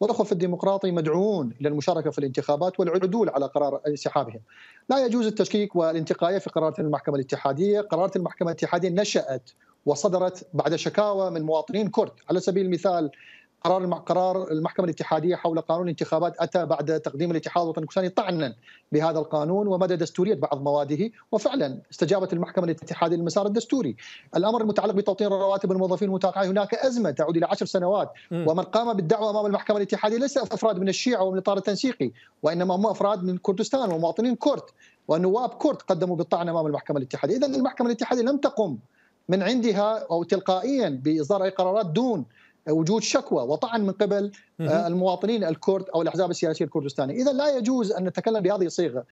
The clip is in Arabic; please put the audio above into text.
والأخوة في الديمقراطي مدعوون إلى المشاركة في الانتخابات والعدول على قرار انسحابهم لا يجوز التشكيك والانتقائيه في قرارات المحكمة الاتحادية قرارات المحكمة الاتحادية نشأت وصدرت بعد شكاوى من مواطنين كرد على سبيل المثال قرار قرار المحكمه الاتحاديه حول قانون الانتخابات اتى بعد تقديم الاتحاد الوطني الكردستاني طعنا بهذا القانون ومدى دستوريه بعض مواده وفعلا استجابت المحكمه الاتحاديه للمسار الدستوري. الامر المتعلق بتوطين رواتب الموظفين المتقاعدين هناك ازمه تعود الى عشر سنوات ومن قام بالدعوه امام المحكمه الاتحاديه ليس افراد من الشيعه ومن الاطار التنسيقي وانما هم افراد من كردستان ومواطنين كرد ونواب كرد قدموا بالطعن امام المحكمه الاتحاديه، اذا المحكمه الاتحاديه لم تقم من عندها او تلقائيا باصدار اي قرارات دون وجود شكوى وطعن من قبل آه، المواطنين الكرد او الاحزاب السياسيه الكردستانيه، اذا لا يجوز ان نتكلم بهذه الصيغه،